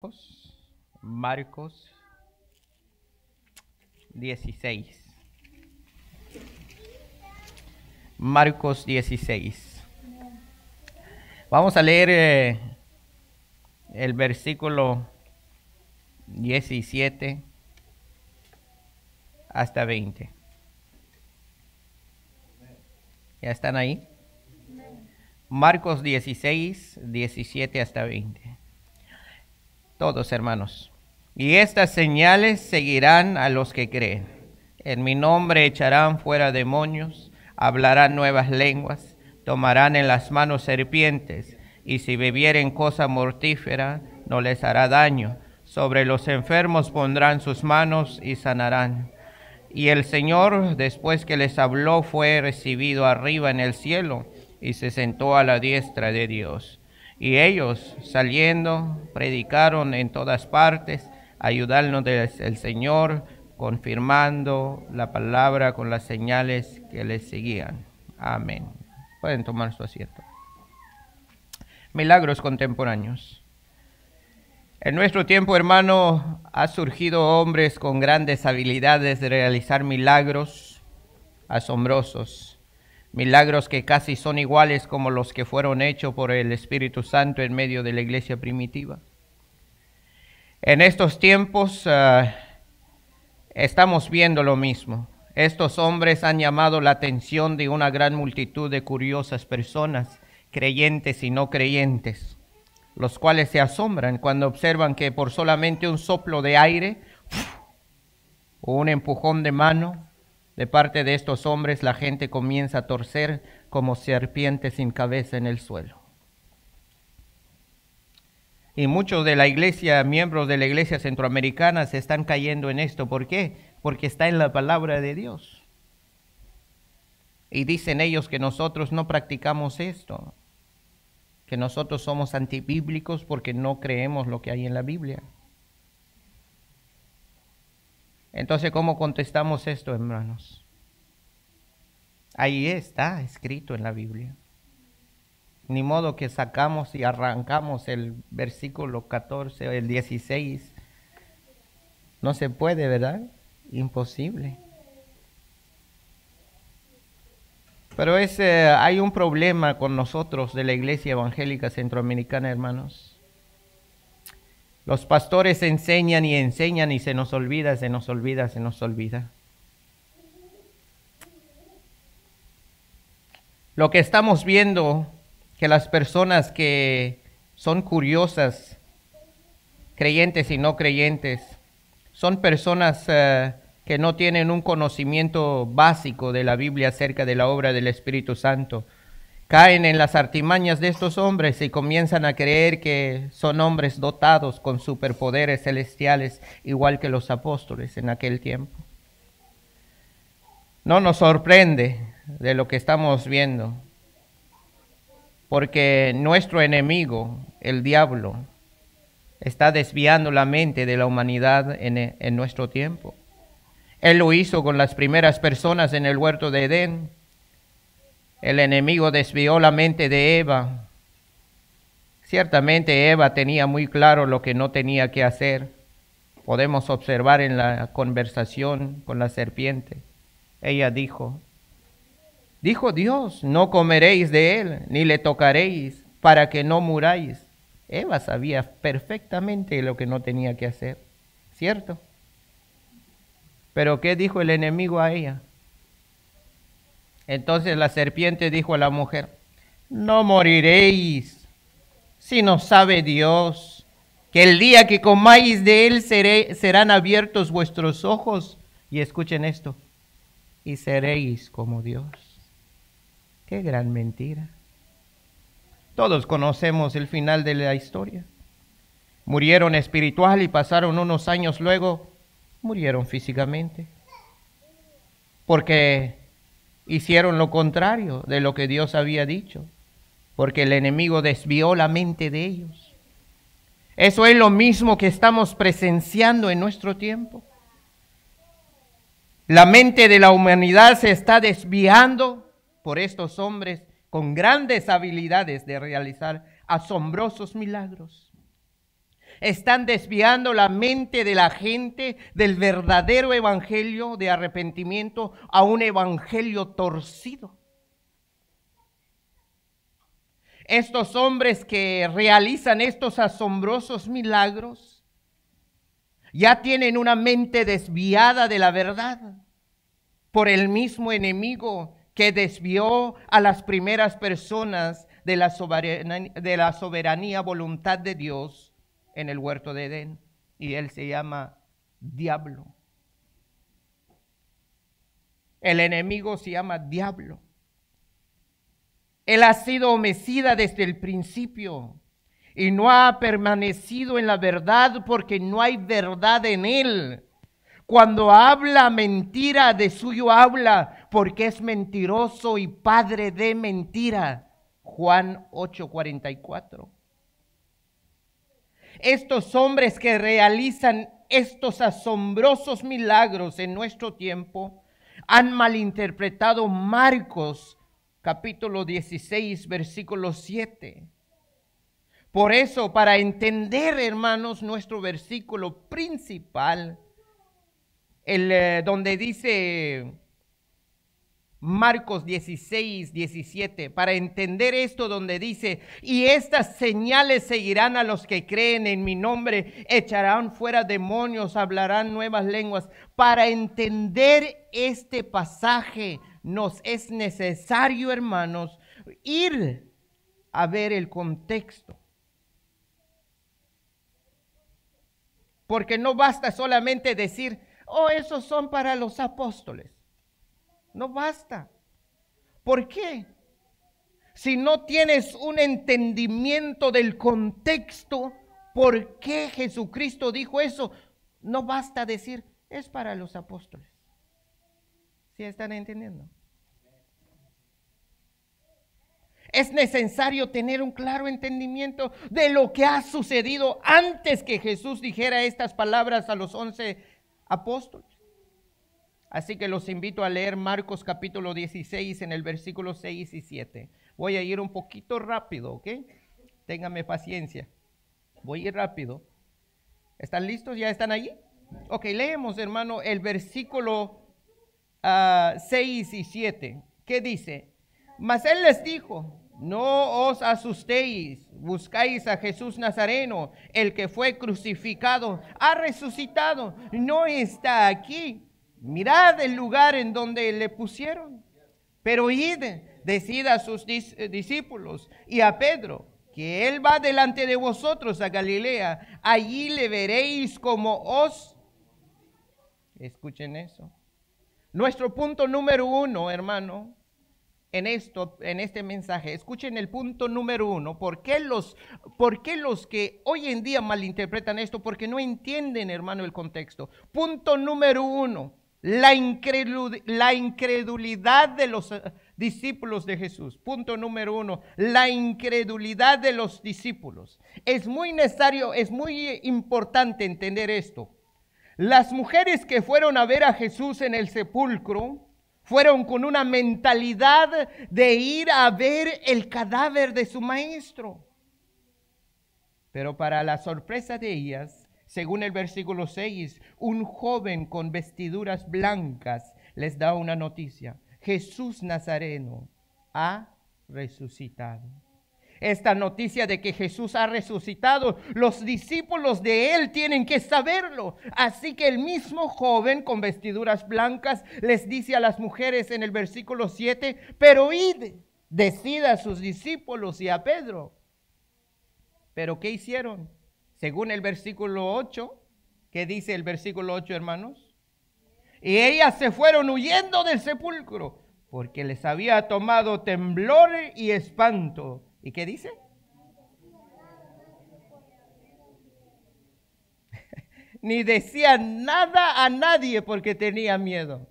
Marcos, Marcos 16. Marcos 16. Vamos a leer eh, el versículo 17 hasta 20. ¿Ya están ahí? Marcos 16, 17 hasta 20 todos hermanos. Y estas señales seguirán a los que creen. En mi nombre echarán fuera demonios, hablarán nuevas lenguas, tomarán en las manos serpientes, y si bebieren cosa mortífera, no les hará daño. Sobre los enfermos pondrán sus manos y sanarán. Y el Señor, después que les habló, fue recibido arriba en el cielo y se sentó a la diestra de Dios. Y ellos saliendo, predicaron en todas partes, ayudarnos el Señor, confirmando la palabra con las señales que les seguían. Amén. Pueden tomar su asiento. Milagros contemporáneos. En nuestro tiempo, hermano, ha surgido hombres con grandes habilidades de realizar milagros asombrosos milagros que casi son iguales como los que fueron hechos por el Espíritu Santo en medio de la iglesia primitiva. En estos tiempos eh, estamos viendo lo mismo. Estos hombres han llamado la atención de una gran multitud de curiosas personas, creyentes y no creyentes, los cuales se asombran cuando observan que por solamente un soplo de aire o un empujón de mano de parte de estos hombres la gente comienza a torcer como serpiente sin cabeza en el suelo. Y muchos de la iglesia, miembros de la iglesia centroamericana, se están cayendo en esto. ¿Por qué? Porque está en la palabra de Dios. Y dicen ellos que nosotros no practicamos esto, que nosotros somos antibíblicos porque no creemos lo que hay en la Biblia. Entonces, ¿cómo contestamos esto, hermanos? Ahí está escrito en la Biblia. Ni modo que sacamos y arrancamos el versículo 14 o el 16. No se puede, ¿verdad? Imposible. Pero es, eh, hay un problema con nosotros de la Iglesia Evangélica Centroamericana, hermanos. Los pastores enseñan y enseñan y se nos olvida, se nos olvida, se nos olvida. Lo que estamos viendo, que las personas que son curiosas, creyentes y no creyentes, son personas eh, que no tienen un conocimiento básico de la Biblia acerca de la obra del Espíritu Santo caen en las artimañas de estos hombres y comienzan a creer que son hombres dotados con superpoderes celestiales, igual que los apóstoles en aquel tiempo. No nos sorprende de lo que estamos viendo, porque nuestro enemigo, el diablo, está desviando la mente de la humanidad en, en nuestro tiempo. Él lo hizo con las primeras personas en el huerto de Edén el enemigo desvió la mente de Eva. Ciertamente Eva tenía muy claro lo que no tenía que hacer. Podemos observar en la conversación con la serpiente. Ella dijo, dijo Dios, no comeréis de él, ni le tocaréis, para que no muráis. Eva sabía perfectamente lo que no tenía que hacer, ¿cierto? Pero ¿qué dijo el enemigo a ella? Entonces la serpiente dijo a la mujer, no moriréis, si no sabe Dios que el día que comáis de él serán abiertos vuestros ojos. Y escuchen esto, y seréis como Dios. Qué gran mentira. Todos conocemos el final de la historia. Murieron espiritual y pasaron unos años luego, murieron físicamente. Porque hicieron lo contrario de lo que Dios había dicho, porque el enemigo desvió la mente de ellos. Eso es lo mismo que estamos presenciando en nuestro tiempo. La mente de la humanidad se está desviando por estos hombres con grandes habilidades de realizar asombrosos milagros están desviando la mente de la gente del verdadero evangelio de arrepentimiento a un evangelio torcido. Estos hombres que realizan estos asombrosos milagros ya tienen una mente desviada de la verdad por el mismo enemigo que desvió a las primeras personas de la soberanía, de la soberanía voluntad de Dios en el huerto de Edén y él se llama diablo. El enemigo se llama diablo. Él ha sido homicida desde el principio y no ha permanecido en la verdad porque no hay verdad en él. Cuando habla mentira, de suyo habla porque es mentiroso y padre de mentira. Juan 8:44 estos hombres que realizan estos asombrosos milagros en nuestro tiempo han malinterpretado Marcos capítulo 16 versículo 7. Por eso, para entender, hermanos, nuestro versículo principal, el, eh, donde dice Marcos 16, 17, para entender esto donde dice, y estas señales seguirán a los que creen en mi nombre, echarán fuera demonios, hablarán nuevas lenguas. Para entender este pasaje nos es necesario, hermanos, ir a ver el contexto. Porque no basta solamente decir, oh, esos son para los apóstoles. No basta. ¿Por qué? Si no tienes un entendimiento del contexto, ¿por qué Jesucristo dijo eso? No basta decir, es para los apóstoles. Si están entendiendo? Es necesario tener un claro entendimiento de lo que ha sucedido antes que Jesús dijera estas palabras a los once apóstoles. Así que los invito a leer Marcos capítulo 16 en el versículo 6 y 7. Voy a ir un poquito rápido, ¿ok? Téngame paciencia. Voy a ir rápido. ¿Están listos? ¿Ya están allí? Ok, leemos, hermano, el versículo 6 ah, y 7. ¿Qué dice? Mas él les dijo, no os asustéis, buscáis a Jesús Nazareno, el que fue crucificado, ha resucitado, no está aquí mirad el lugar en donde le pusieron, pero id, decid a sus eh, discípulos y a Pedro, que él va delante de vosotros a Galilea, allí le veréis como os... Escuchen eso. Nuestro punto número uno, hermano, en, esto, en este mensaje. Escuchen el punto número uno. ¿Por qué, los, ¿Por qué los que hoy en día malinterpretan esto? Porque no entienden, hermano, el contexto. Punto número uno la, incredulidad de los eh, discípulos de Jesús. Punto número uno, la incredulidad de los discípulos. Es muy necesario, es muy eh, importante entender esto. Las mujeres que fueron a ver a Jesús en el sepulcro fueron con una mentalidad de ir a ver el cadáver de su maestro. Pero para la sorpresa de ellas, según el versículo 6, un joven con vestiduras blancas les da una noticia. Jesús Nazareno ha resucitado. Esta noticia de que Jesús ha resucitado, los discípulos de él tienen que saberlo. Así que el mismo joven con vestiduras blancas les dice a las mujeres en el versículo 7, pero id, decida a sus discípulos y a Pedro. Pero ¿qué hicieron? según el versículo 8, que dice el versículo 8, hermanos. Y ellas se fueron huyendo del sepulcro, porque les había tomado temblor y espanto. ¿Y qué dice? Ni decían nada a nadie porque tenía miedo.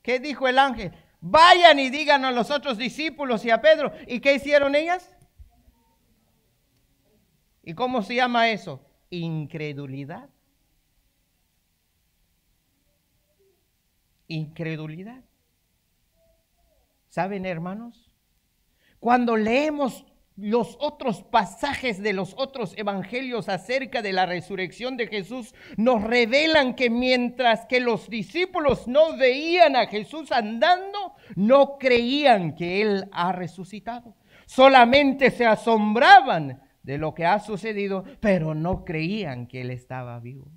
¿Qué dijo el ángel? Vayan y digan a los otros discípulos y a Pedro. ¿Y qué hicieron ellas? ¿Y cómo se llama eso? Incredulidad. Incredulidad. ¿Saben, hermanos? Cuando leemos los otros pasajes de los otros evangelios acerca de la resurrección de Jesús nos revelan que mientras que los discípulos no veían a Jesús andando, no creían que Él ha resucitado. Solamente se asombraban de lo que ha sucedido, pero no creían que él estaba vivo.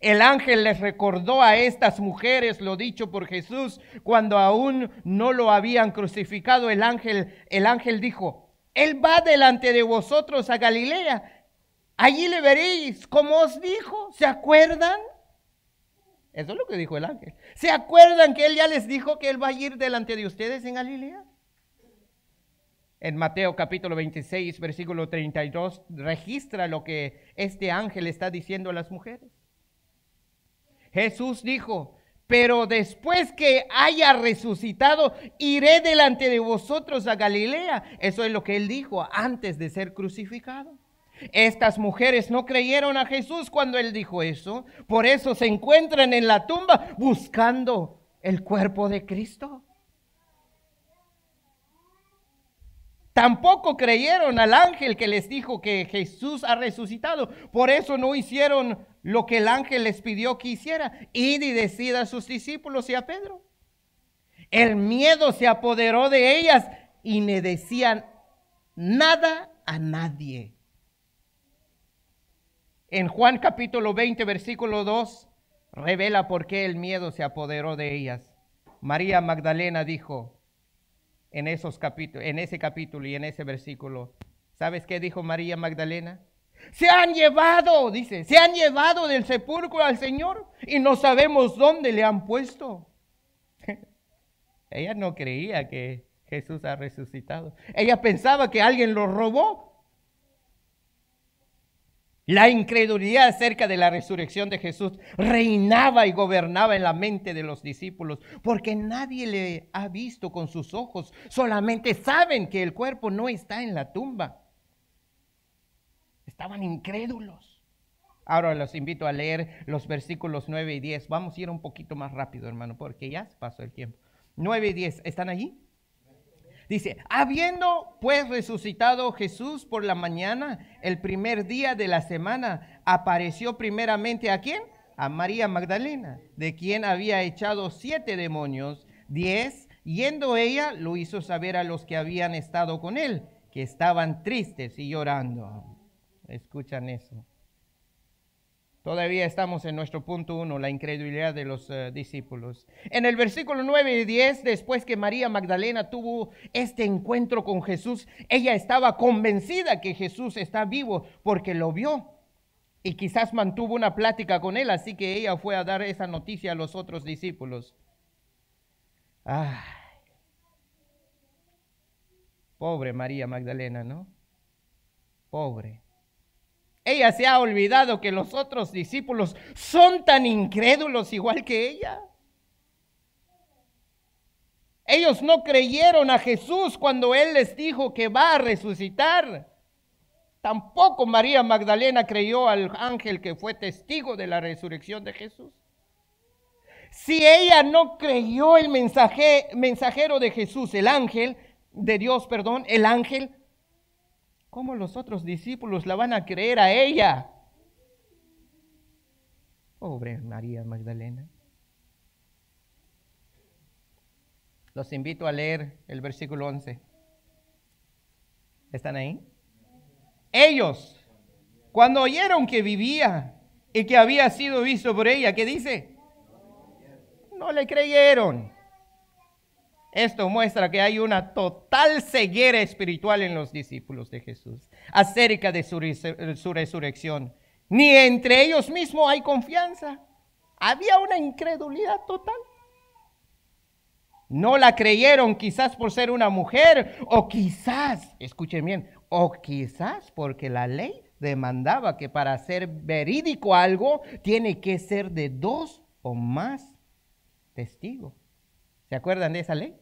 El ángel les recordó a estas mujeres lo dicho por Jesús cuando aún no lo habían crucificado. El ángel, el ángel dijo, Él va delante de vosotros a Galilea. Allí le veréis como os dijo. ¿Se acuerdan? Eso es lo que dijo el ángel. ¿Se acuerdan que Él ya les dijo que Él va a ir delante de ustedes en Galilea? en Mateo capítulo 26, versículo 32, registra lo que este ángel está diciendo a las mujeres. Jesús dijo, pero después que haya resucitado, iré delante de vosotros a Galilea. Eso es lo que él dijo antes de ser crucificado. Estas mujeres no creyeron a Jesús cuando él dijo eso. Por eso se encuentran en la tumba buscando el cuerpo de Cristo. Tampoco creyeron al ángel que les dijo que Jesús ha resucitado. Por eso no hicieron lo que el ángel les pidió que hiciera. Id y decida a sus discípulos y a Pedro. El miedo se apoderó de ellas y no decían nada a nadie. En Juan capítulo 20, versículo 2, revela por qué el miedo se apoderó de ellas. María Magdalena dijo, en, esos en ese capítulo y en ese versículo. ¿Sabes qué dijo María Magdalena? Se han llevado, dice, se han llevado del sepulcro al Señor y no sabemos dónde le han puesto. Ella no creía que Jesús ha resucitado. Ella pensaba que alguien lo robó. La incredulidad acerca de la resurrección de Jesús reinaba y gobernaba en la mente de los discípulos, porque nadie le ha visto con sus ojos, solamente saben que el cuerpo no está en la tumba. Estaban incrédulos. Ahora los invito a leer los versículos 9 y 10. Vamos a ir un poquito más rápido, hermano, porque ya pasó el tiempo. 9 y 10, ¿están allí? Dice, habiendo pues resucitado Jesús por la mañana, el primer día de la semana, apareció primeramente a quién? A María Magdalena, de quien había echado siete demonios, diez, yendo ella, lo hizo saber a los que habían estado con él, que estaban tristes y llorando. Escuchan eso. Todavía estamos en nuestro punto uno, la incredulidad de los eh, discípulos. En el versículo 9 y 10, después que María Magdalena tuvo este encuentro con Jesús, ella estaba convencida que Jesús está vivo porque lo vio y quizás mantuvo una plática con él, así que ella fue a dar esa noticia a los otros discípulos. Ay, pobre María Magdalena, ¿no? Pobre. Ella se ha olvidado que los otros discípulos son tan incrédulos igual que ella. Ellos no creyeron a Jesús cuando Él les dijo que va a resucitar. Tampoco María Magdalena creyó al ángel que fue testigo de la resurrección de Jesús. Si ella no creyó el mensajero de Jesús, el ángel de Dios, perdón, el ángel, ¿Cómo los otros discípulos la van a creer a ella? Pobre María Magdalena. Los invito a leer el versículo 11. ¿Están ahí? Ellos, cuando oyeron que vivía y que había sido visto por ella, ¿qué dice? No le creyeron. Esto muestra que hay una total ceguera espiritual en los discípulos de Jesús acerca de su, resurrección. Ni entre ellos mismos hay confianza. Había una incredulidad total. No la creyeron quizás por ser una mujer o quizás, escuchen bien, o quizás porque la ley demandaba que para ser verídico algo tiene que ser de dos o más testigos. ¿Se acuerdan de esa ley?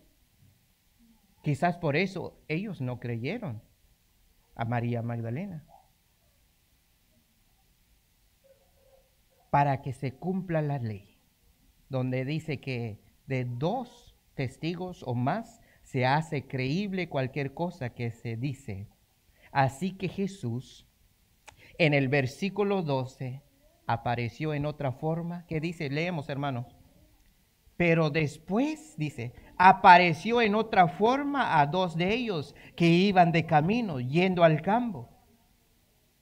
Quizás por eso ellos no creyeron a María Magdalena. Para que se cumpla la ley, donde dice que de dos testigos o más se hace creíble cualquier cosa que se dice. Así que Jesús, en el versículo 12, apareció en otra forma. que dice? Leemos, hermanos. Pero después, dice, apareció en otra forma a dos de ellos que iban de camino, yendo al campo.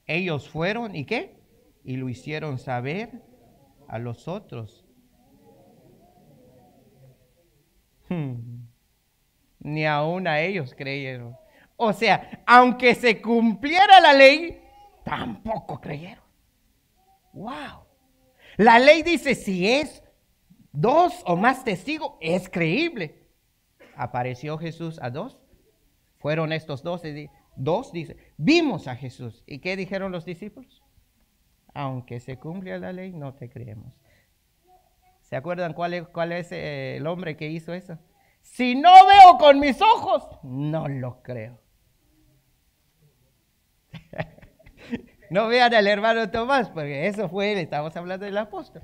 Ellos fueron y qué? Y lo hicieron saber a los otros. Hmm. Ni aún a ellos creyeron. O sea, aunque se cumpliera la ley, tampoco creyeron. ¡Wow! La ley dice si es dos o más testigos, es creíble apareció Jesús a dos. Fueron estos dos. Dos dice, vimos a Jesús. ¿Y qué dijeron los discípulos? Aunque se cumpla la ley, no te creemos. ¿Se acuerdan cuál es, cuál es eh, el hombre que hizo eso? Si no veo con mis ojos, no lo creo. no vean al hermano Tomás, porque eso fue él, estamos hablando del apóstol.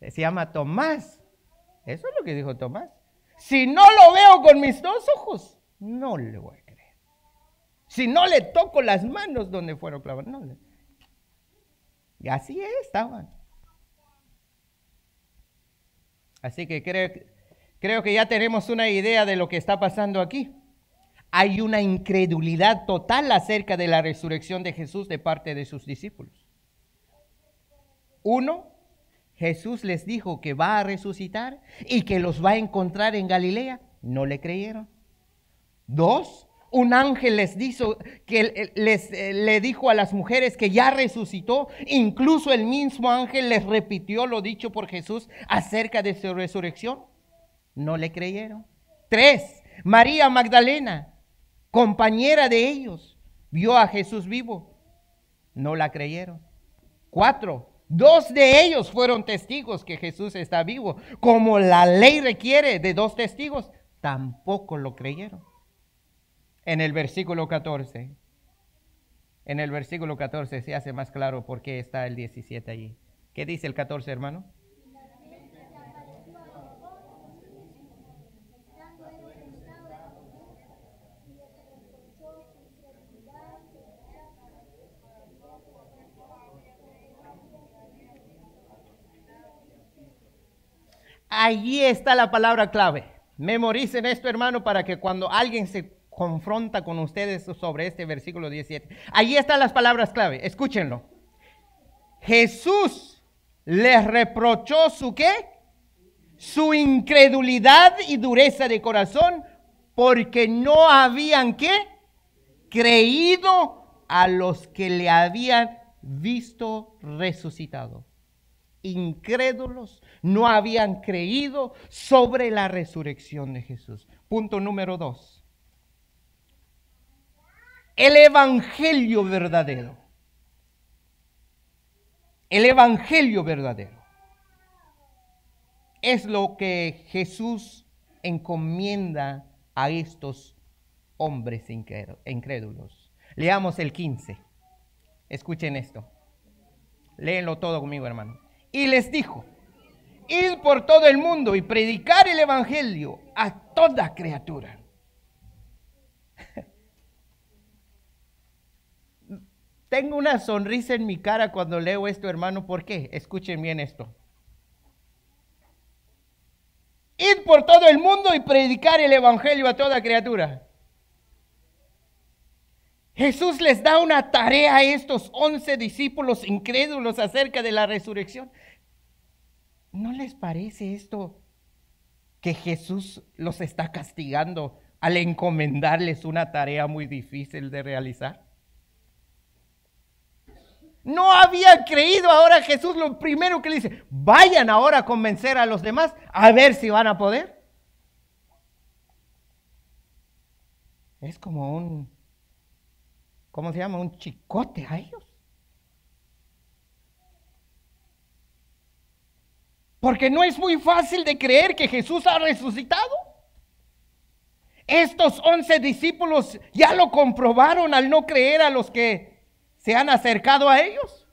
Se llama Tomás. Eso es lo que dijo Tomás. Si no lo veo con mis dos ojos, no le voy a creer. Si no le toco las manos donde fueron clavadas, no le. Y así estaban. Así que creo, creo que ya tenemos una idea de lo que está pasando aquí. Hay una incredulidad total acerca de la resurrección de Jesús de parte de sus discípulos. Uno, Jesús les dijo que va a resucitar y que los va a encontrar en Galilea. No le creyeron. Dos, un ángel les, dijo, que les, eh, le dijo a las mujeres que ya resucitó. Incluso el mismo ángel les repitió lo dicho por Jesús acerca de su resurrección. No le creyeron. Tres, María Magdalena, compañera de ellos, vio a Jesús vivo. No la creyeron. Cuatro, Dos de ellos fueron testigos que Jesús está vivo. Como la ley requiere de dos testigos, tampoco lo creyeron. En el versículo 14, en el versículo 14 se hace más claro por qué está el 17 allí. ¿Qué dice el 14, hermano? Allí está la palabra clave. Memoricen esto, hermano, para que cuando alguien se confronta con ustedes sobre este versículo 17, allí están las palabras clave. Escúchenlo. Jesús les reprochó su qué? Su incredulidad y dureza de corazón, porque no habían qué? Creído a los que le habían visto resucitado. Incrédulos, no habían creído sobre la resurrección de Jesús. Punto número dos. El Evangelio verdadero. El Evangelio verdadero es lo que Jesús encomienda a estos hombres incrédulos. Leamos el 15. Escuchen esto. Léenlo todo conmigo, hermano. Y les dijo, Ir por todo el mundo y predicar el Evangelio a toda criatura. Tengo una sonrisa en mi cara cuando leo esto, hermano. ¿Por qué? Escuchen bien esto. Ir por todo el mundo y predicar el Evangelio a toda criatura. Jesús les da una tarea a estos once discípulos incrédulos acerca de la resurrección. ¿No les parece esto que Jesús los está castigando al encomendarles una tarea muy difícil de realizar? No había creído ahora Jesús lo primero que le dice, vayan ahora a convencer a los demás a ver si van a poder. Es como un, ¿cómo se llama? Un chicote a ellos. Porque no es muy fácil de creer que Jesús ha resucitado. Estos once discípulos ya lo comprobaron al no creer a los que se han acercado a ellos.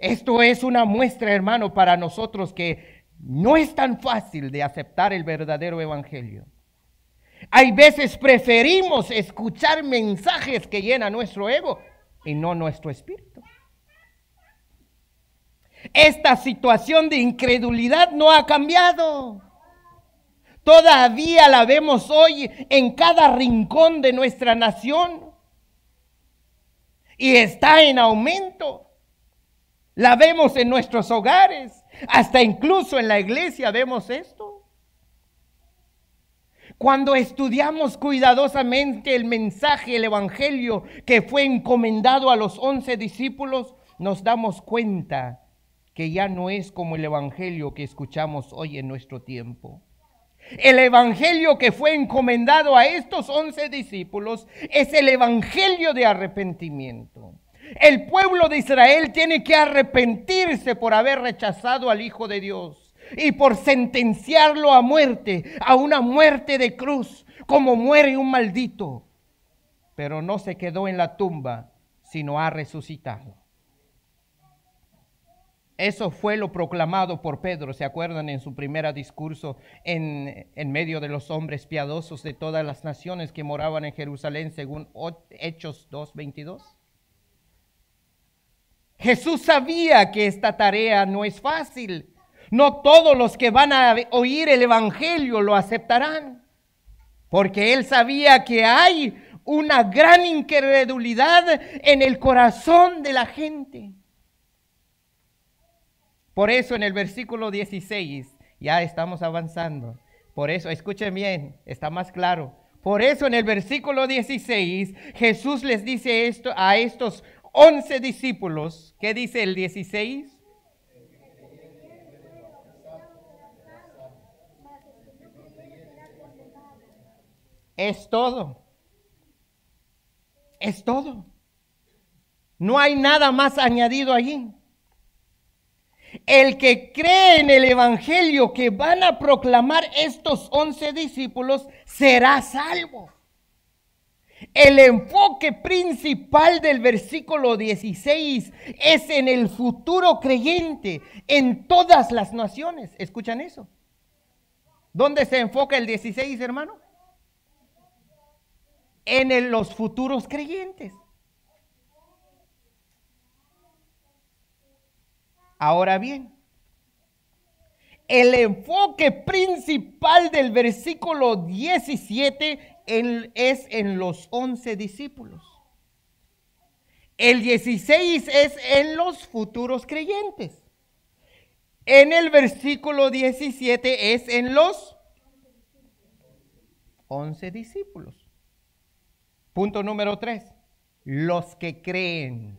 Esto es una muestra, hermano, para nosotros que no es tan fácil de aceptar el verdadero evangelio. Hay veces preferimos escuchar mensajes que llenan nuestro ego y no nuestro espíritu. Esta situación de incredulidad no ha cambiado. Todavía la vemos hoy en cada rincón de nuestra nación. Y está en aumento. La vemos en nuestros hogares. Hasta incluso en la iglesia vemos esto. Cuando estudiamos cuidadosamente el mensaje, el Evangelio que fue encomendado a los once discípulos, nos damos cuenta que ya no es como el Evangelio que escuchamos hoy en nuestro tiempo. El Evangelio que fue encomendado a estos once discípulos es el Evangelio de arrepentimiento. El pueblo de Israel tiene que arrepentirse por haber rechazado al Hijo de Dios y por sentenciarlo a muerte, a una muerte de cruz, como muere un maldito. Pero no se quedó en la tumba, sino ha resucitado. Eso fue lo proclamado por Pedro, ¿se acuerdan? En su primer discurso en, medio de los hombres piadosos de todas las naciones que moraban en Jerusalén, según Hechos 2.22. Jesús sabía que esta tarea no es fácil. No todos los que van a oír el Evangelio lo aceptarán, porque él sabía que hay una gran incredulidad en el corazón de la gente. Por eso en el versículo 16, ya estamos avanzando. Por eso, escuchen bien, está más claro. Por eso en el versículo 16, Jesús les dice esto a estos 11 discípulos. ¿Qué dice el 16? Es todo. Es todo. No hay nada más añadido allí. El que cree en el Evangelio que van a proclamar estos once discípulos será salvo. El enfoque principal del versículo 16 es en el futuro creyente en todas las naciones. ¿Escuchan eso? ¿Dónde se enfoca el 16, hermano? En los futuros creyentes. Ahora bien, el enfoque principal del versículo 17 es en los 11 discípulos. El 16 es en los futuros creyentes. En el versículo 17 es en los 11 discípulos. Punto número 3. Los que creen.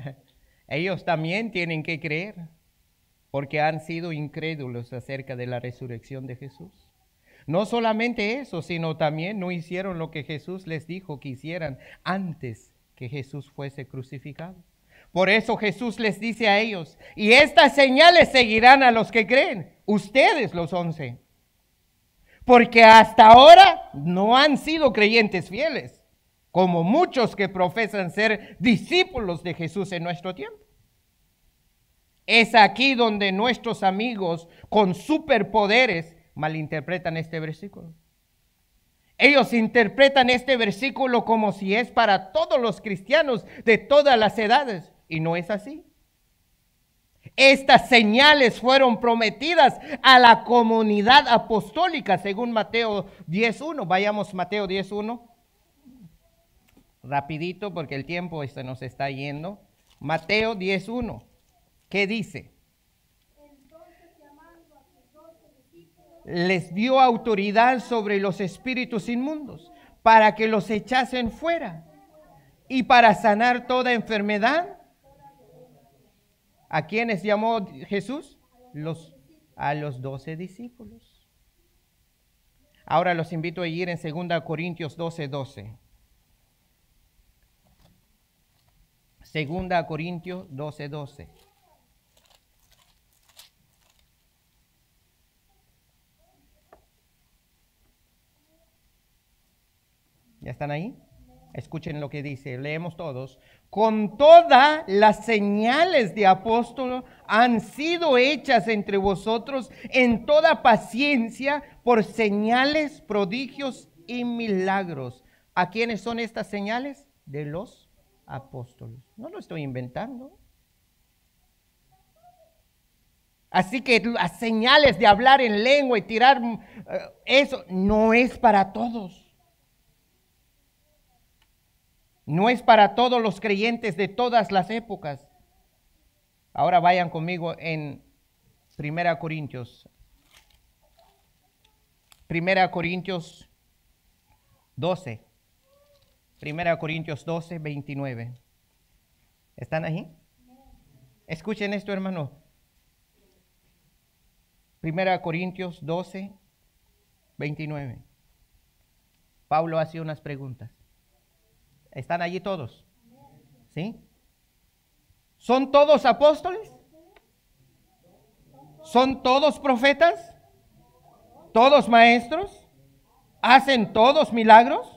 Ellos también tienen que creer porque han sido incrédulos acerca de la resurrección de Jesús. No solamente eso, sino también no hicieron lo que Jesús les dijo que hicieran antes que Jesús fuese crucificado. Por eso Jesús les dice a ellos, y estas señales seguirán a los que creen, ustedes los once, porque hasta ahora no han sido creyentes fieles como muchos que profesan ser discípulos de Jesús en nuestro tiempo. Es aquí donde nuestros amigos con superpoderes malinterpretan este versículo. Ellos interpretan este versículo como si es para todos los cristianos de todas las edades y no es así. Estas señales fueron prometidas a la comunidad apostólica según Mateo 10.1. Vayamos Mateo 10.1 rapidito porque el tiempo se este, nos está yendo. Mateo 10.1, ¿qué dice? Les dio autoridad sobre los espíritus inmundos para que los echasen fuera y para sanar toda enfermedad. ¿A quiénes llamó Jesús? Los, a los doce discípulos. Ahora los invito a ir en 2 Corintios 12.12. Segunda Corintios 12:12. 12. ¿Ya están ahí? Escuchen lo que dice, leemos todos. Con todas las señales de apóstol han sido hechas entre vosotros en toda paciencia por señales, prodigios y milagros. ¿A quiénes son estas señales? De los apóstoles. No lo estoy inventando. Así que las señales de hablar en lengua y tirar mm, eh, eso no es para todos. No es para todos los creyentes de todas las épocas. Ahora vayan conmigo en Primera Corintios. Primera Corintios 12. Primera Corintios 12, 29. ¿Están ahí? Escuchen esto, hermano. Primera Corintios 12, 29. Pablo hace unas preguntas. ¿Están allí todos? ¿Sí? ¿Son todos apóstoles? ¿Son todos profetas? ¿Todos maestros? ¿Hacen todos milagros?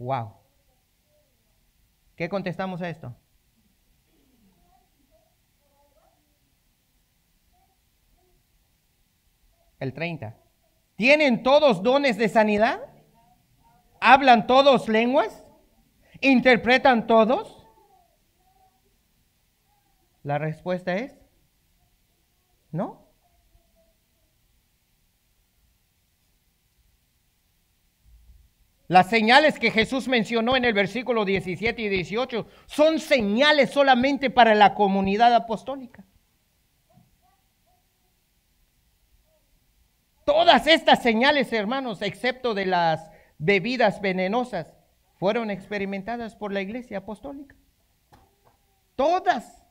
Wow. ¿Qué contestamos a esto? El 30. ¿Tienen todos dones de sanidad? ¿Hablan todos lenguas? ¿Interpretan todos? La respuesta es no. Las señales que Jesús mencionó en el versículo 17 y 18 son señales solamente para la comunidad apostólica. Todas estas señales, hermanos, excepto de las bebidas venenosas, fueron experimentadas por la iglesia apostólica. Todas.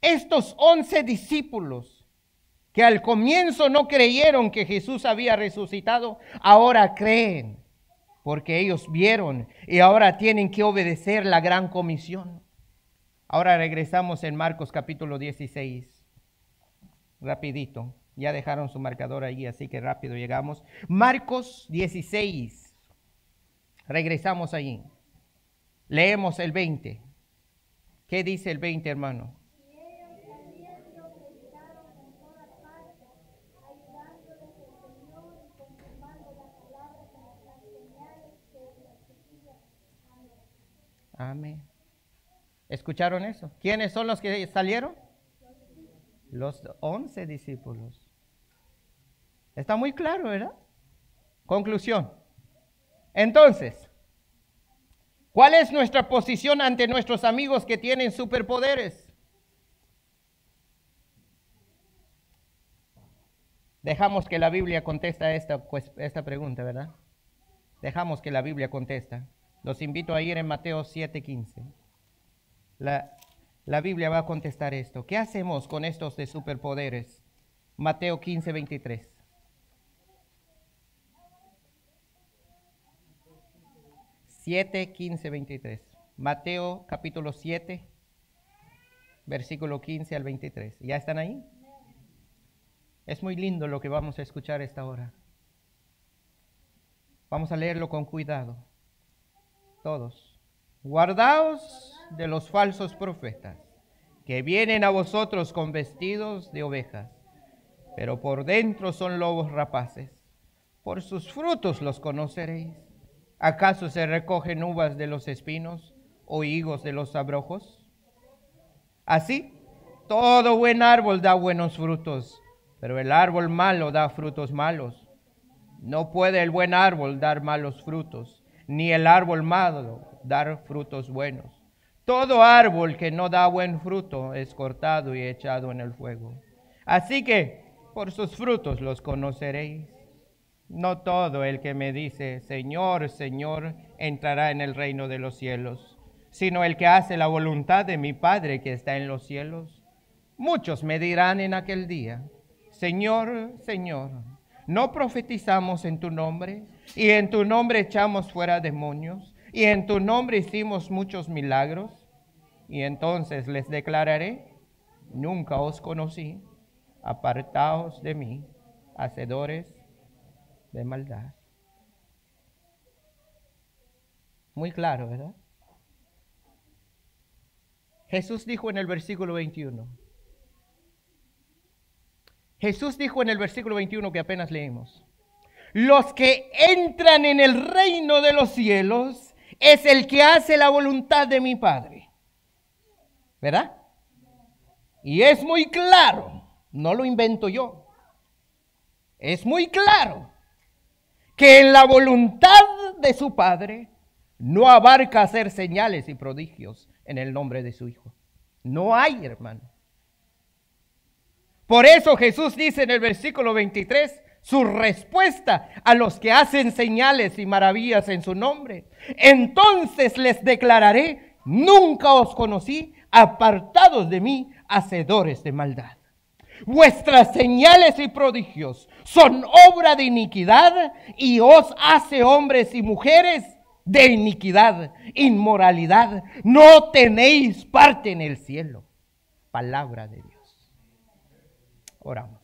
Estos once discípulos que al comienzo no creyeron que Jesús había resucitado, ahora creen, porque ellos vieron y ahora tienen que obedecer la gran comisión. Ahora regresamos en Marcos capítulo 16. Rapidito, ya dejaron su marcador ahí, así que rápido llegamos. Marcos 16. Regresamos allí. Leemos el 20. ¿Qué dice el 20, hermano? Amén. ¿Escucharon eso? ¿Quiénes son los que salieron? Los once discípulos. Está muy claro, ¿verdad? Conclusión. Entonces, ¿cuál es nuestra posición ante nuestros amigos que tienen superpoderes? Dejamos que la Biblia contesta esta, esta pregunta, ¿verdad? Dejamos que la Biblia contesta. Los invito a ir en Mateo 7:15. La, la Biblia va a contestar esto. ¿Qué hacemos con estos de superpoderes? Mateo 15:23. Siete, 15, 23. Mateo capítulo 7, versículo 15 al 23. ¿Ya están ahí? Es muy lindo lo que vamos a escuchar esta hora. Vamos a leerlo con cuidado todos, guardaos de los falsos profetas, que vienen a vosotros con vestidos de ovejas, pero por dentro son lobos rapaces. Por sus frutos los conoceréis. ¿Acaso se recogen uvas de los espinos o higos de los abrojos? Así, todo buen árbol da buenos frutos, pero el árbol malo da frutos malos. No puede el buen árbol dar malos frutos, ni el árbol malo dar frutos buenos. Todo árbol que no da buen fruto es cortado y echado en el fuego. Así que por sus frutos los conoceréis. No todo el que me dice, Señor, Señor, entrará en el reino de los cielos, sino el que hace la voluntad de mi Padre que está en los cielos. Muchos me dirán en aquel día, Señor, Señor, ¿no profetizamos en tu nombre? y en tu nombre echamos fuera demonios, y en tu nombre hicimos muchos milagros. Y entonces les declararé, nunca os conocí, apartaos de mí, hacedores de maldad. Muy claro, ¿verdad? Jesús dijo en el versículo 21. Jesús dijo en el versículo 21 que apenas leímos los que entran en el reino de los cielos es el que hace la voluntad de mi Padre. ¿Verdad? Y es muy claro, no lo invento yo, es muy claro que en la voluntad de su Padre no abarca hacer señales y prodigios en el nombre de su Hijo. No hay, hermano. Por eso Jesús dice en el versículo 23, su respuesta a los que hacen señales y maravillas en su nombre. Entonces les declararé, nunca os conocí, apartados de mí, hacedores de maldad. Vuestras señales y prodigios son obra de iniquidad y os hace hombres y mujeres de iniquidad, inmoralidad. No tenéis parte en el cielo. Palabra de Dios. Oramos.